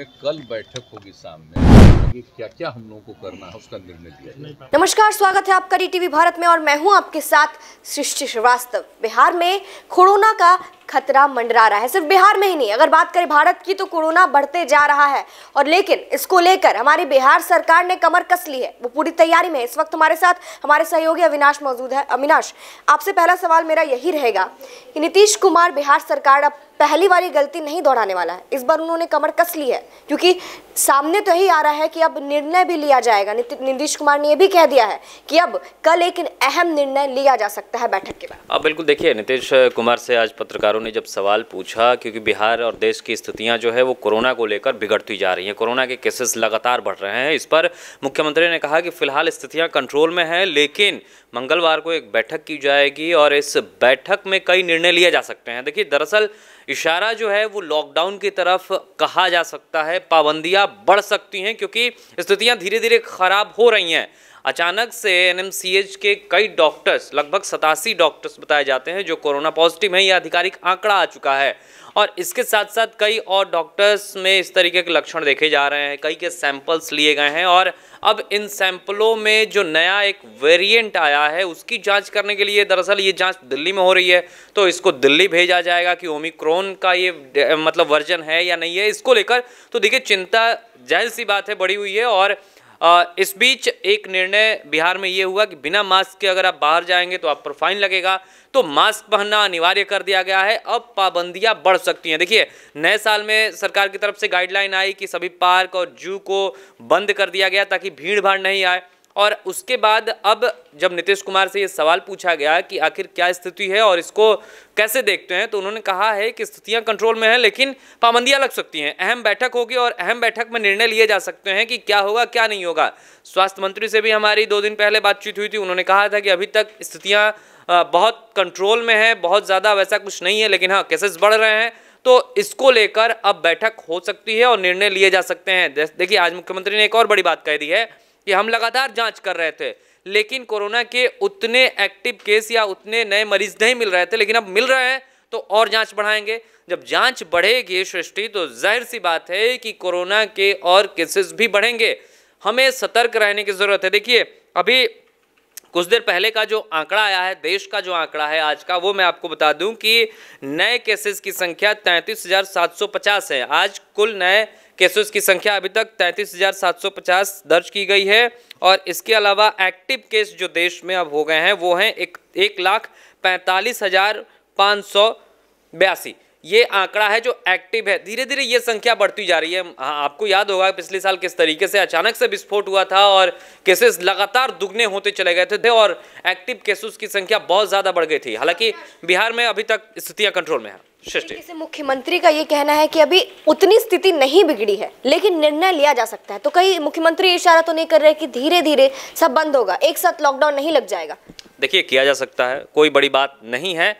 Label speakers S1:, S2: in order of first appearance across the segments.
S1: में कल बैठक होगी सामने आगे क्या क्या हम लोगों को करना है उसका निर्णय लिया नमस्कार
S2: स्वागत है आपका डी टीवी भारत में और मैं हूं आपके साथ सृष्टि श्रीवास्तव बिहार में कोरोना का खतरा मंडरा रहा है सिर्फ बिहार में ही नहीं अगर बात करें भारत की तो कोरोना बढ़ते जा रहा है और लेकिन इसको लेकर हमारी बिहार सरकार ने कमर कस ली है वो पूरी तैयारी में इस वक्त हमारे साथ हमारे सहयोगी अविनाश मौजूद है अविनाश आपसे पहला सवाल मेरा यही रहेगा कि नीतीश कुमार बिहार सरकार अब पहली बार गलती नहीं दोहराने वाला है इस बार उन्होंने कमर कस ली है क्योंकि सामने तो यही आ रहा है कि अब निर्णय भी लिया जाएगा नीतीश कुमार ने यह भी कह दिया है कि अब कल एक अहम निर्णय लिया जा सकता है बैठक के बाद
S3: अब हाँ, बिल्कुल देखिए नीतीश कुमार से आज पत्रकारों पत्रकारों ने जब सवाल पूछा क्योंकि बिहार और देश की स्थितियां जो है वो कोरोना को लेकर बिगड़ती जा रही हैं कोरोना के केसेस लगातार बढ़ रहे हैं इस पर मुख्यमंत्री ने कहा कि फिलहाल स्थितियां कंट्रोल में हैं लेकिन मंगलवार को एक बैठक की जाएगी और इस बैठक में कई निर्णय लिए जा सकते हैं देखिए दरअसल इशारा जो है वो लॉकडाउन की तरफ कहा जा सकता है पाबंदियाँ बढ़ सकती हैं क्योंकि स्थितियाँ धीरे धीरे खराब हो रही हैं अचानक से एन के कई डॉक्टर्स लगभग सतासी डॉक्टर्स बताए जाते हैं जो कोरोना पॉजिटिव हैं यह आधिकारिक आंकड़ा आ चुका है और इसके साथ साथ कई और डॉक्टर्स में इस तरीके के लक्षण देखे जा रहे हैं कई के सैंपल्स लिए गए हैं और अब इन सैंपलों में जो नया एक वेरिएंट आया है उसकी जांच करने के लिए दरअसल ये जांच दिल्ली में हो रही है तो इसको दिल्ली भेजा जाएगा कि ओमिक्रोन का ये मतलब वर्जन है या नहीं है इसको लेकर तो देखिए चिंता जाहिर सी बात है बड़ी हुई है और इस बीच एक निर्णय बिहार में ये हुआ कि बिना मास्क के अगर आप बाहर जाएंगे तो आप पर फाइन लगेगा तो मास्क पहनना अनिवार्य कर दिया गया है अब पाबंदियां बढ़ सकती हैं देखिए नए साल में सरकार की तरफ से गाइडलाइन आई कि सभी पार्क और जू को बंद कर दिया गया ताकि भीड़ भाड़ नहीं आए और उसके बाद अब जब नीतीश कुमार से ये सवाल पूछा गया कि आखिर क्या स्थिति है और इसको कैसे देखते हैं तो उन्होंने कहा है कि स्थितियां कंट्रोल में हैं लेकिन पाबंदियां लग सकती हैं अहम बैठक होगी और अहम बैठक में निर्णय लिए जा सकते हैं कि क्या होगा क्या नहीं होगा स्वास्थ्य मंत्री से भी हमारी दो दिन पहले बातचीत हुई थी उन्होंने कहा था कि अभी तक स्थितियाँ बहुत कंट्रोल में है बहुत ज़्यादा वैसा कुछ नहीं है लेकिन हाँ केसेस बढ़ रहे हैं तो इसको लेकर अब बैठक हो सकती है और निर्णय लिए जा सकते हैं देखिए आज मुख्यमंत्री ने एक और बड़ी बात कह दी है ये हम लगातार जांच कर रहे थे लेकिन कोरोना के उतने एक्टिव केस या उतने नए मरीज नहीं मिल रहे थे लेकिन अब मिल रहे हैं तो और जांच बढ़ाएंगे जब जांच बढ़ेगी सृष्टि तो जाहिर सी बात है कि कोरोना के और केसेस भी बढ़ेंगे हमें सतर्क रहने की ज़रूरत है देखिए अभी कुछ देर पहले का जो आंकड़ा आया है देश का जो आंकड़ा है आज का वो मैं आपको बता दूं कि नए केसेस की संख्या तैंतीस हज़ार सात सौ पचास है आज कुल नए केसेस की संख्या अभी तक तैंतीस हज़ार सात सौ पचास दर्ज की गई है और इसके अलावा एक्टिव केस जो देश में अब हो गए हैं वो हैं एक, एक लाख पैंतालीस हज़ार पाँच सौ बयासी ये आंकड़ा है जो एक्टिव है धीरे धीरे ये संख्या बढ़ती जा रही है हाँ आपको याद होगा पिछले साल किस तरीके से अचानक से विस्फोट हुआ था और केसेस लगातार दुगने होते चले गए थे और एक्टिव केसेस की संख्या बहुत ज़्यादा बढ़ गई थी हालांकि बिहार में अभी तक स्थितियां कंट्रोल में है
S2: मुख्यमंत्री का ये कहना है कि अभी उतनी स्थिति नहीं बिगड़ी है लेकिन निर्णय लिया जा सकता है तो कहीं मुख्यमंत्री इशारा तो नहीं कर रहे कि धीरे धीरे सब बंद होगा एक साथ लॉकडाउन नहीं लग जाएगा
S3: देखिए किया जा सकता है कोई बड़ी बात नहीं है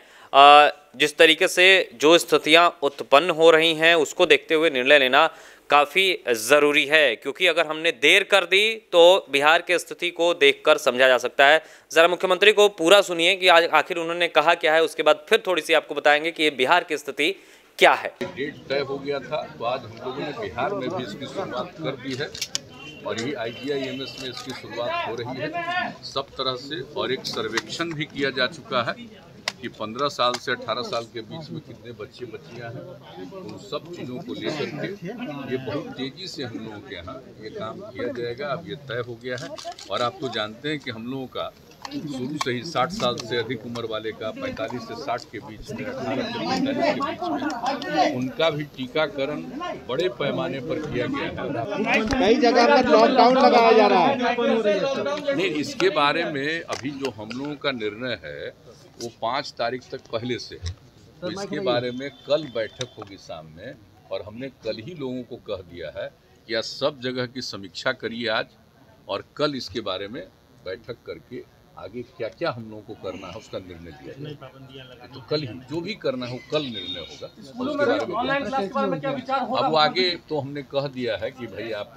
S3: जिस तरीके से जो स्थितियां उत्पन्न हो रही हैं उसको देखते हुए निर्णय लेना काफ़ी ज़रूरी है क्योंकि अगर हमने देर कर दी तो बिहार की स्थिति को देखकर समझा जा सकता है ज़रा मुख्यमंत्री को पूरा सुनिए कि आज आखिर उन्होंने कहा क्या है उसके बाद फिर थोड़ी सी आपको बताएंगे कि ये बिहार की स्थिति क्या है डेट
S1: तय हो गया था तो आज हम लोगों ने बिहार में भी इसकी शुरुआत कर दी है और ये आई में इसकी शुरुआत हो रही है सब तरह से और एक सर्वेक्षण भी किया जा चुका है कि 15 साल से 18 साल के बीच में कितने बच्चे बच्चियां हैं उन सब चीज़ों को लेकर के ये बहुत तेज़ी से हम लोगों के यहाँ ये काम किया जाएगा अब ये तय हो गया है और आप तो जानते हैं कि हम लोगों का शुरू से ही 60 साल से अधिक उम्र वाले का 45 से 60 के बीच में अठारह से पैंतालीस
S3: के बीच में
S1: उनका भी टीकाकरण बड़े पैमाने पर किया गया है कई जगह पर लॉकडाउन लगाया जा रहा है नहीं इसके बारे में अभी जो हम लोगों का निर्णय है वो पाँच तारीख तक पहले से है तो इसके बारे में कल बैठक होगी शाम में और हमने कल ही लोगों को कह दिया है कि आप सब जगह की समीक्षा करिए आज और कल इसके बारे में बैठक करके आगे क्या क्या हम लोगों को करना है उसका निर्णय लिया तो कल ही जो भी करना है वो कल निर्णय होगा उसके बारे में अब आगे तो हमने कह दिया है कि भाई आप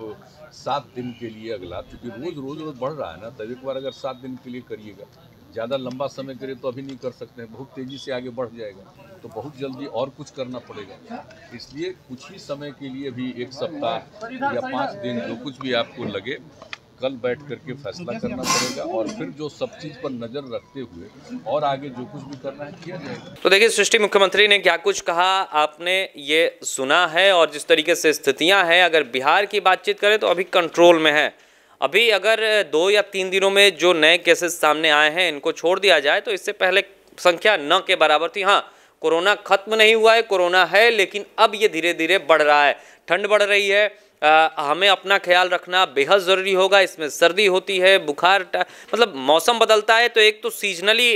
S1: सात दिन के लिए अगला क्योंकि रोज रोज रोज बढ़ रहा है ना तब एक बार अगर सात दिन के लिए करिएगा ज़्यादा लंबा समय करे तो अभी नहीं कर सकते हैं बहुत तेज़ी से आगे बढ़ जाएगा तो बहुत जल्दी और कुछ करना पड़ेगा इसलिए कुछ ही समय के लिए भी एक सप्ताह या पाँच दिन जो कुछ भी आपको लगे कल बैठ करके फैसला करना पड़ेगा और फिर जो सब चीज पर नजर रखते हुए और आगे जो कुछ भी करना है किया जाएगा
S3: तो देखिए सृष्टि मुख्यमंत्री ने क्या कुछ कहा आपने ये सुना है और जिस तरीके से स्थितियां हैं अगर बिहार की बातचीत करें तो अभी कंट्रोल में है अभी अगर दो या तीन दिनों में जो नए केसेस सामने आए हैं इनको छोड़ दिया जाए तो इससे पहले संख्या न के बराबर थी हाँ कोरोना खत्म नहीं हुआ है कोरोना है लेकिन अब ये धीरे धीरे बढ़ रहा है ठंड बढ़ रही है हमें अपना ख्याल रखना बेहद ज़रूरी होगा इसमें सर्दी होती है बुखार मतलब मौसम बदलता है तो एक तो सीजनली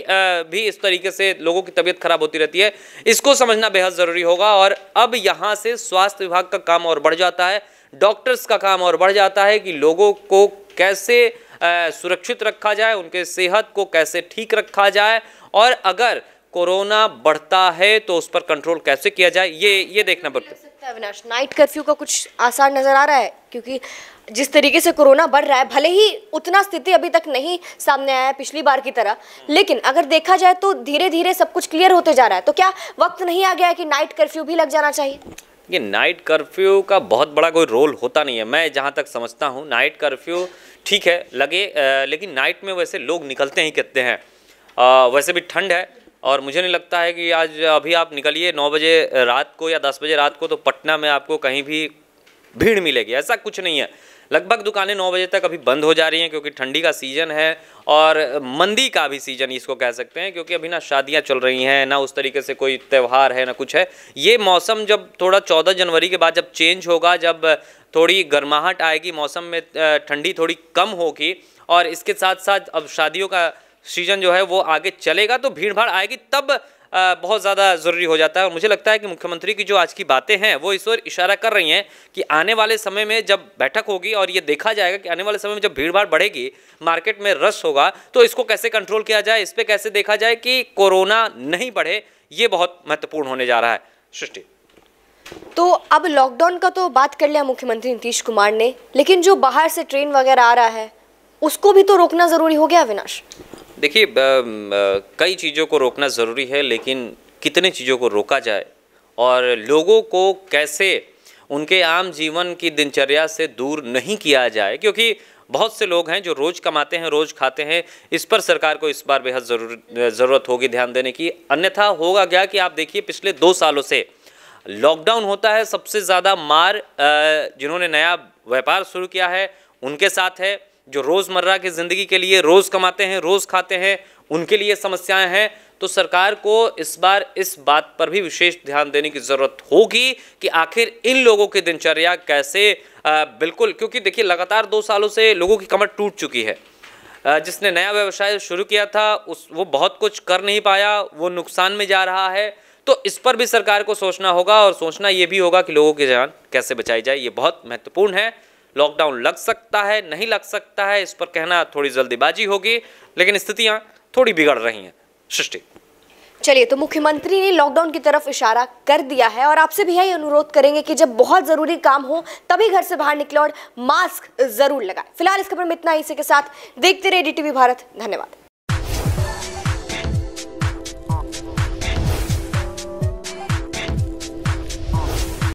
S3: भी इस तरीके से लोगों की तबीयत खराब होती रहती है इसको समझना बेहद ज़रूरी होगा और अब यहाँ से स्वास्थ्य विभाग का काम और बढ़ जाता है डॉक्टर्स का काम और बढ़ जाता है कि लोगों को कैसे सुरक्षित रखा जाए उनके सेहत को कैसे ठीक रखा जाए और अगर कोरोना बढ़ता है तो उस पर कंट्रोल कैसे किया जाए ये ये देखना पड़ता है
S2: अविनाश नाइट कर्फ्यू का कुछ आसार नज़र आ रहा है क्योंकि जिस तरीके से कोरोना बढ़ रहा है भले ही उतना स्थिति अभी तक नहीं सामने आया पिछली बार की तरह लेकिन अगर देखा जाए तो धीरे धीरे सब कुछ क्लियर होते जा रहा है तो क्या वक्त नहीं आ गया है कि नाइट कर्फ्यू भी लग जाना चाहिए
S3: ये नाइट कर्फ्यू का बहुत बड़ा कोई रोल होता नहीं है मैं जहाँ तक समझता हूँ नाइट कर्फ्यू ठीक है लगे आ, लेकिन नाइट में वैसे लोग निकलते ही कहते हैं आ, वैसे भी ठंड है और मुझे नहीं लगता है कि आज अभी आप निकलिए नौ बजे रात को या दस बजे रात को तो पटना में आपको कहीं भी भीड़ मिलेगी ऐसा कुछ नहीं है लगभग दुकानें नौ बजे तक अभी बंद हो जा रही हैं क्योंकि ठंडी का सीज़न है और मंदी का भी सीज़न इसको कह सकते हैं क्योंकि अभी ना शादियां चल रही हैं ना उस तरीके से कोई त्यौहार है ना कुछ है ये मौसम जब थोड़ा चौदह जनवरी के बाद जब चेंज होगा जब थोड़ी गर्माहट आएगी मौसम में ठंडी थोड़ी कम होगी और इसके साथ साथ अब शादियों का सीजन जो है वो आगे चलेगा तो भीड़ भाड़ आएगी तब बहुत ज़्यादा ज़रूरी हो जाता है और मुझे लगता है कि मुख्यमंत्री की जो आज की बातें हैं वो इस ओर इशारा कर रही हैं कि आने वाले समय में जब बैठक होगी और ये देखा जाएगा कि आने वाले समय में जब भीड़ भाड़ बढ़ेगी मार्केट में रस होगा तो इसको कैसे कंट्रोल किया जाए इस पर कैसे देखा जाए कि कोरोना नहीं बढ़े ये बहुत महत्वपूर्ण होने जा रहा है सृष्टि
S2: तो अब लॉकडाउन का तो बात कर लिया मुख्यमंत्री नीतीश कुमार ने लेकिन जो बाहर से ट्रेन वगैरह आ रहा है उसको भी तो रोकना ज़रूरी हो गया अविनाश
S3: देखिए कई चीज़ों को रोकना ज़रूरी है लेकिन कितने चीज़ों को रोका जाए और लोगों को कैसे उनके आम जीवन की दिनचर्या से दूर नहीं किया जाए क्योंकि बहुत से लोग हैं जो रोज़ कमाते हैं रोज़ खाते हैं इस पर सरकार को इस बार बेहद ज़रूर ज़रूरत होगी ध्यान देने की अन्यथा होगा क्या कि आप देखिए पिछले दो सालों से लॉकडाउन होता है सबसे ज़्यादा मार जिन्होंने नया व्यापार शुरू किया है उनके साथ है जो रोज़मर्रा की ज़िंदगी के लिए रोज़ कमाते हैं रोज़ खाते हैं उनके लिए समस्याएं हैं तो सरकार को इस बार इस बात पर भी विशेष ध्यान देने की ज़रूरत होगी कि आखिर इन लोगों की दिनचर्या कैसे आ, बिल्कुल क्योंकि देखिए लगातार दो सालों से लोगों की कमर टूट चुकी है जिसने नया व्यवसाय शुरू किया था उस वो बहुत कुछ कर नहीं पाया वो नुकसान में जा रहा है तो इस पर भी सरकार को सोचना होगा और सोचना ये भी होगा कि लोगों की जान कैसे बचाई जाए ये बहुत महत्वपूर्ण है लॉकडाउन लग सकता है नहीं लग सकता है इस पर कहना थोड़ी जल्दीबाजी होगी लेकिन स्थितियां थोड़ी बिगड़ रही हैं सृष्टि
S2: चलिए तो मुख्यमंत्री ने लॉकडाउन की तरफ इशारा कर दिया है और आपसे भी यही अनुरोध करेंगे कि जब बहुत ज़रूरी काम हो तभी घर से बाहर निकले और मास्क ज़रूर लगाए फिलहाल इस खबर में इतना इसी के साथ देखते रहे डी भारत धन्यवाद